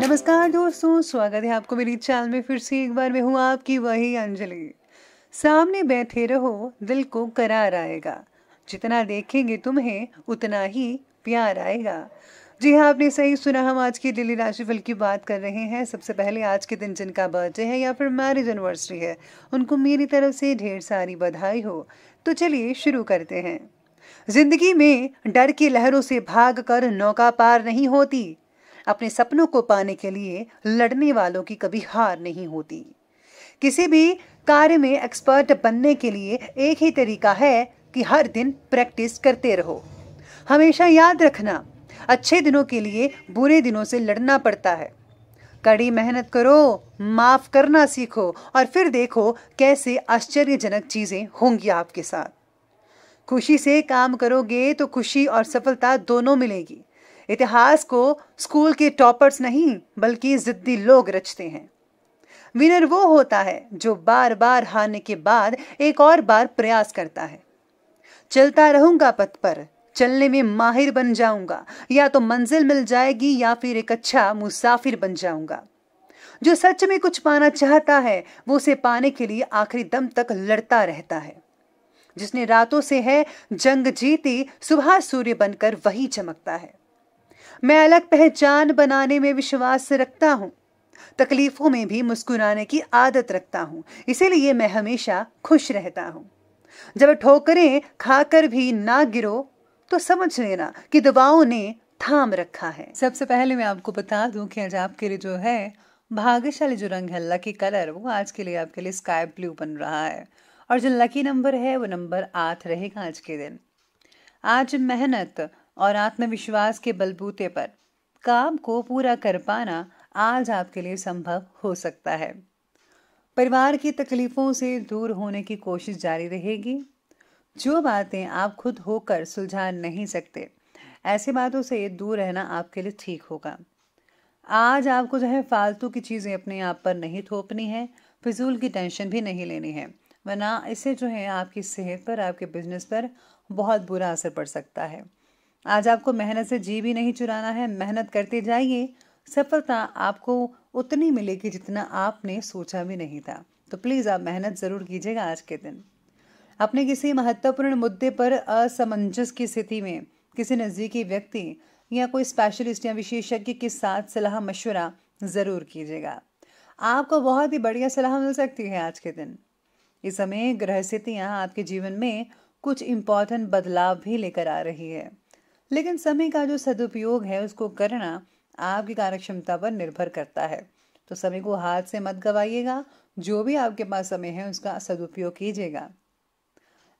नमस्कार दोस्तों स्वागत है आपको मेरी चैनल में फिर से एक बार मैं हूँ आपकी वही अंजलि सामने बैठे रहो दिल को करार आएगा जितना देखेंगे तुम्हें उतना ही प्यार आएगा जी हाँ आपने सही सुना हम आज की डेली राशिफल की बात कर रहे हैं सबसे पहले आज के दिन जिनका बर्थडे है या फिर मैरिज एनिवर्सरी है उनको मेरी तरफ से ढेर सारी बधाई हो तो चलिए शुरू करते हैं जिंदगी में डर की लहरों से भागकर नौका पार नहीं होती अपने सपनों को पाने के लिए लड़ने वालों की कभी हार नहीं होती किसी भी कार्य में एक्सपर्ट बनने के लिए एक ही तरीका है कि हर दिन प्रैक्टिस करते रहो हमेशा याद रखना अच्छे दिनों के लिए बुरे दिनों से लड़ना पड़ता है कड़ी मेहनत करो माफ करना सीखो और फिर देखो कैसे आश्चर्यजनक चीजें होंगी आपके साथ खुशी से काम करोगे तो खुशी और सफलता दोनों मिलेगी इतिहास को स्कूल के टॉपर्स नहीं बल्कि जिद्दी लोग रचते हैं विनर वो होता है जो बार बार हारने के बाद एक और बार प्रयास करता है चलता रहूंगा पथ पर चलने में माहिर बन जाऊंगा या तो मंजिल मिल जाएगी या फिर एक अच्छा मुसाफिर बन जाऊंगा जो सच में कुछ पाना चाहता है वो उसे पाने के लिए आखिरी दम तक लड़ता रहता है जिसने रातों से है जंग जीती सुबह सूर्य बनकर वही चमकता है मैं अलग पहचान बनाने में विश्वास रखता हूँ तकलीफों में भी मुस्कुराने की आदत रखता हूँ इसीलिए मैं हमेशा खुश रहता हूँ जब ठोकरें खाकर भी ना गिरो तो समझ लेना कि दवाओं ने थाम रखा है सबसे पहले मैं आपको बता दूं कि आज आपके लिए जो है भाग्यशाली जो रंग है लकी कलर वो आज के लिए आपके लिए स्काई ब्लू बन रहा है और जो लकी नंबर है वो नंबर आठ रहेगा आज के दिन आज मेहनत और आत्मविश्वास के बलबूते पर काम को पूरा कर पाना आज आपके लिए संभव हो सकता है परिवार की तकलीफों से दूर होने की कोशिश जारी रहेगी जो बातें आप खुद होकर सुलझा नहीं सकते ऐसी बातों से दूर रहना आपके लिए ठीक होगा आज आपको जो है फालतू की चीज़ें अपने आप पर नहीं थोपनी है फिजूल की टेंशन भी नहीं लेनी है वरना इसे जो है आपकी सेहत पर आपके बिजनेस पर बहुत बुरा असर पड़ सकता है आज आपको मेहनत से जी भी नहीं चुराना है मेहनत करते जाइए सफलता आपको उतनी मिलेगी जितना आपने सोचा भी नहीं था तो प्लीज़ आप मेहनत ज़रूर कीजिएगा आज के दिन अपने किसी महत्वपूर्ण मुद्दे पर असमंजस की स्थिति में किसी नज़दीकी व्यक्ति या कोई स्पेशलिस्ट या विशेषज्ञ के साथ सलाह मशवरा ज़रूर कीजिएगा आपको बहुत ही बढ़िया सलाह मिल सकती है आज के दिन इस समय ग्रह स्थितियां आपके जीवन में कुछ इम्पॉर्टेंट बदलाव भी लेकर आ रही है लेकिन समय का जो सदुपयोग है उसको करना आपकी कार्यक्षमता पर निर्भर करता है तो समय को हाथ से मत गवाइएगा जो भी आपके पास समय है उसका सदुपयोग कीजिएगा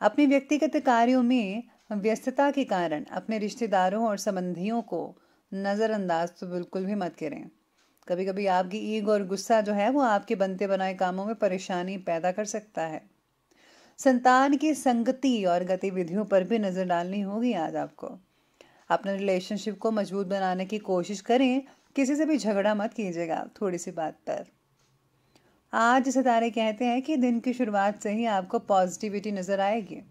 अपने व्यक्तिगत कार्यों में व्यस्तता के कारण अपने रिश्तेदारों और संबंधियों को नज़रअंदाज तो बिल्कुल भी मत करें कभी कभी आपकी ईग और गुस्सा जो है वो आपके बनते बनाए कामों में परेशानी पैदा कर सकता है संतान की संगति और गतिविधियों पर भी नज़र डालनी होगी आज आपको अपने रिलेशनशिप को मजबूत बनाने की कोशिश करें किसी से भी झगड़ा मत कीजिएगा थोड़ी सी बात पर आज सितारे कहते हैं कि दिन की शुरुआत से ही आपको पॉजिटिविटी नज़र आएगी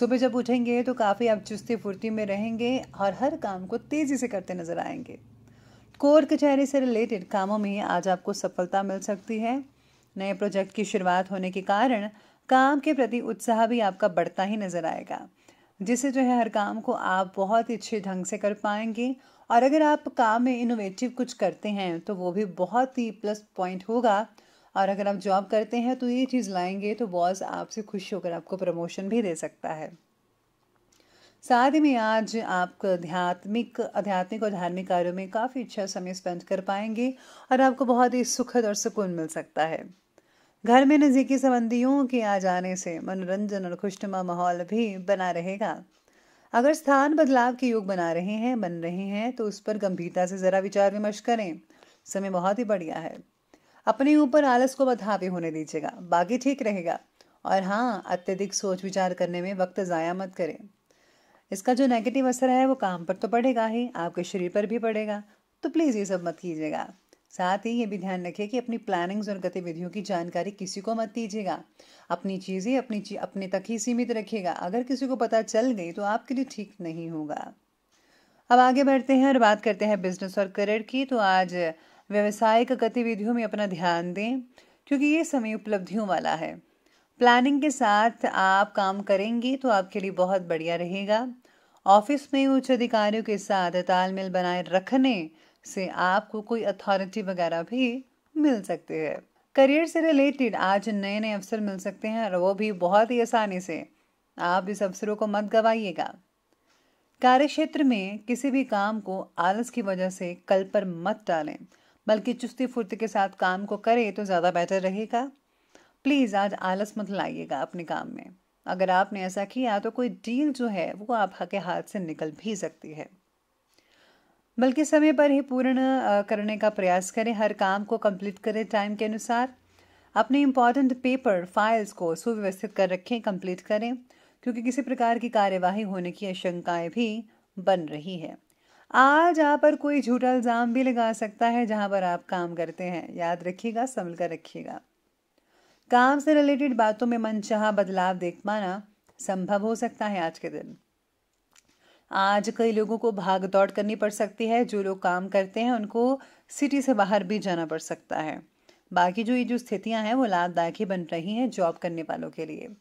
सुबह जब उठेंगे तो काफ़ी आप चुस्ती फुर्ती में रहेंगे और हर काम को तेज़ी से करते नज़र आएंगे कोर्ट कचहरी से रिलेटेड कामों में आज आपको सफलता मिल सकती है नए प्रोजेक्ट की शुरुआत होने के कारण काम के प्रति उत्साह भी आपका बढ़ता ही नजर आएगा जिससे जो है हर काम को आप बहुत ही अच्छे ढंग से कर पाएंगे और अगर आप काम में इनोवेटिव कुछ करते हैं तो वो भी बहुत ही प्लस पॉइंट होगा और अगर आप जॉब करते हैं तो ये चीज़ लाएंगे तो बॉस आपसे खुश होकर आपको प्रमोशन भी दे सकता है साथ ही में आज आप आध्यात्मिक आध्यात्मिक और धार्मिक कार्यों में काफ़ी अच्छा समय स्पेंड कर पाएंगे और आपको बहुत ही सुखद और सुकून मिल सकता है घर में नज़दीकी संबंधियों के आ जाने से मनोरंजन और खुशनुमा माहौल भी बना रहेगा अगर स्थान बदलाव के योग बना रहे हैं बन रहे हैं तो उस पर गंभीरता से ज़रा विचार विमर्श करें समय बहुत ही बढ़िया है अपने ऊपर आलस को बधावे होने दीजिएगा बाकी ठीक रहेगा और हाँ अत्यधिक सोच विचार करने में वक्त ज़ाया मत करें इसका जो नेगेटिव असर है वो काम पर तो पड़ेगा ही आपके शरीर पर भी पड़ेगा तो प्लीज़ ये सब मत कीजिएगा साथ ही ये भी ध्यान रखिए कि अपनी प्लानिंग्स और गतिविधियों की जानकारी किसी को मत दीजिएगा अपनी चीज़ें अपनी ची, अपने तक ही सीमित रखिएगा अगर किसी को पता चल गई तो आपके लिए ठीक नहीं होगा अब आगे बढ़ते हैं और बात करते हैं बिजनेस और करियर की तो आज व्यवसायिक गतिविधियों में अपना ध्यान दें क्योंकि ये समय उपलब्धियों वाला है प्लानिंग के साथ आप काम करेंगे तो आपके लिए बहुत बढ़िया रहेगा ऑफिस में उच्च अधिकारियों के साथ तालमेल बनाए रखने से आपको कोई अथॉरिटी वगैरह भी मिल सकते है करियर से रिलेटेड आज नए नए अवसर मिल सकते हैं और वो भी बहुत ही आसानी से आप इस अवसरों को मत गवाइएगा कार्य क्षेत्र में किसी भी काम को आलस की वजह से कल पर मत डालें बल्कि चुस्ती फुर्ती के साथ काम को करें तो ज़्यादा बेटर रहेगा प्लीज़ आज आलस मत लाइएगा अपने काम में अगर आपने ऐसा किया तो कोई डील जो है वो आपके हाथ से निकल भी सकती है बल्कि समय पर ही पूर्ण करने का प्रयास करें हर काम को कंप्लीट करें टाइम के अनुसार अपने इम्पॉर्टेंट पेपर फाइल्स को सुव्यवस्थित कर रखें कंप्लीट करें क्योंकि किसी प्रकार की कार्यवाही होने की आशंकाएं भी बन रही है आज आप पर कोई झूठा इल्ज़ाम भी लगा सकता है जहां पर आप काम करते हैं याद रखिएगा संभल कर रखिएगा काम से रिलेटेड बातों में मनचाहा बदलाव देख पाना संभव हो सकता है आज के दिन आज कई लोगों को भाग दौड़ करनी पड़ सकती है जो लोग काम करते हैं उनको सिटी से बाहर भी जाना पड़ सकता है बाकी जो ये जो स्थितियां हैं वो लाभदायक ही बन रही हैं जॉब करने वालों के लिए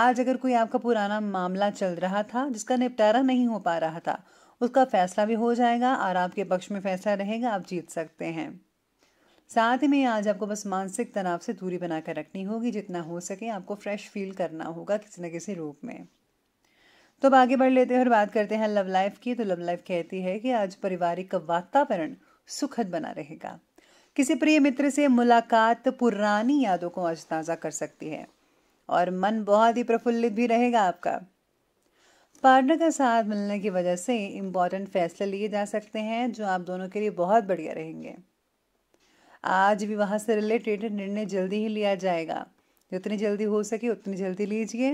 आज अगर कोई आपका पुराना मामला चल रहा था जिसका निपटारा नहीं हो पा रहा था उसका फैसला भी हो जाएगा और आपके पक्ष में फैसला रहेगा आप जीत सकते हैं साथ में आज आपको बस मानसिक तनाव से दूरी बनाकर रखनी होगी जितना हो सके आपको फ्रेश फील करना होगा किसी न किसी रूप में तो अब आगे बढ़ लेते हैं और बात करते हैं लव लाइफ की तो लव लाइफ कहती है कि आज पारिवारिक वातावरण सुखद बना रहेगा किसी प्रिय मित्र से मुलाकात पुरानी यादों को आज ताज़ा कर सकती है और मन बहुत ही प्रफुल्लित भी रहेगा आपका पार्टनर का साथ मिलने की वजह से इम्पॉर्टेंट फैसले लिए जा सकते हैं जो आप दोनों के लिए बहुत बढ़िया रहेंगे आज विवाह से रिलेटेड निर्णय जल्दी ही लिया जाएगा जितनी जल्दी हो सके उतनी जल्दी लीजिए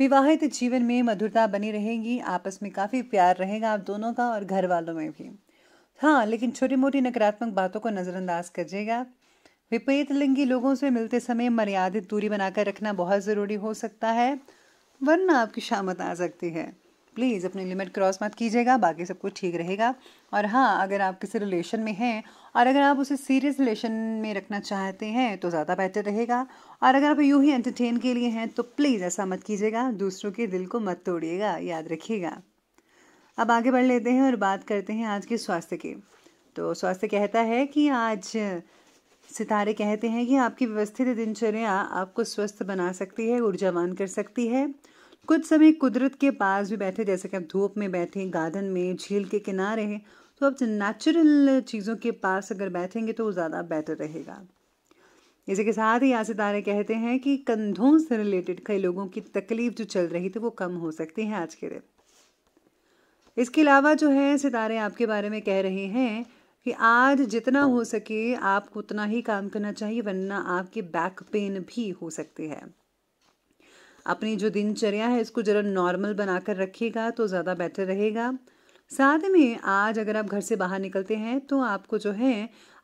विवाहित जीवन में मधुरता बनी रहेगी आपस में काफ़ी प्यार रहेगा आप दोनों का और घर वालों में भी हाँ लेकिन छोटी मोटी नकारात्मक बातों को नज़रअंदाज करिएगा विपरीत लिंगी लोगों से मिलते समय मर्यादित दूरी बनाकर रखना बहुत ज़रूरी हो सकता है वरना आपकी शामत आ सकती है प्लीज़ अपनी लिमिट क्रॉस मत कीजिएगा बाकी सब कुछ ठीक रहेगा और हाँ अगर आप किसी रिलेशन में हैं और अगर आप उसे सीरियस रिलेशन में रखना चाहते हैं तो ज़्यादा बेहतर रहेगा और अगर आप यूँ ही एंटरटेन के लिए हैं तो प्लीज़ ऐसा मत कीजिएगा दूसरों के दिल को मत तोड़िएगा याद रखिएगा अब आगे बढ़ लेते हैं और बात करते हैं आज के स्वास्थ्य के तो स्वास्थ्य कहता है कि आज सितारे कहते हैं कि आपकी व्यवस्थित दिनचर्या आपको स्वस्थ बना सकती है ऊर्जावान कर सकती है कुछ समय कुदरत के पास भी बैठे जैसे कि आप धूप में बैठे गार्डन में झील के किनारे हैं तो आप नेचुरल चीज़ों के पास अगर बैठेंगे तो ज़्यादा बेटर रहेगा इसी के साथ ही आसितारे कहते हैं कि कंधों से रिलेटेड कई लोगों की तकलीफ जो चल रही थी वो कम हो सकती है आज के दिन इसके अलावा जो है सितारे आपके बारे में कह रहे हैं कि आज जितना हो सके आपको उतना ही काम करना चाहिए वरना आपकी बैक पेन भी हो सकती है अपनी जो दिनचर्या है इसको ज़रा नॉर्मल बनाकर रखिएगा तो ज़्यादा बेटर रहेगा साथ में आज अगर आप घर से बाहर निकलते हैं तो आपको जो है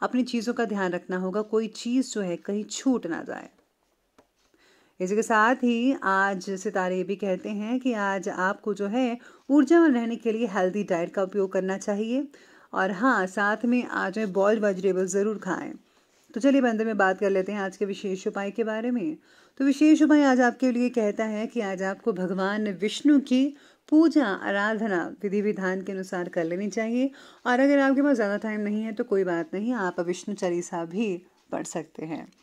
अपनी चीज़ों का ध्यान रखना होगा कोई चीज़ जो है कहीं छूट ना जाए इसी के साथ ही आज सितारे ये भी कहते हैं कि आज आपको जो है ऊर्जावान रहने के लिए हेल्दी डाइट का उपयोग करना चाहिए और हाँ साथ में आज बॉइल्ड वेजिटेबल ज़रूर खाएं तो चलिए बंदे में बात कर लेते हैं आज के विशेष उपाय के बारे में तो विशेष उपाय आज आपके लिए कहता है कि आज आपको भगवान विष्णु की पूजा आराधना विधि विधान के अनुसार कर लेनी चाहिए और अगर आपके पास ज़्यादा टाइम नहीं है तो कोई बात नहीं आप विष्णु चालीसा भी पढ़ सकते हैं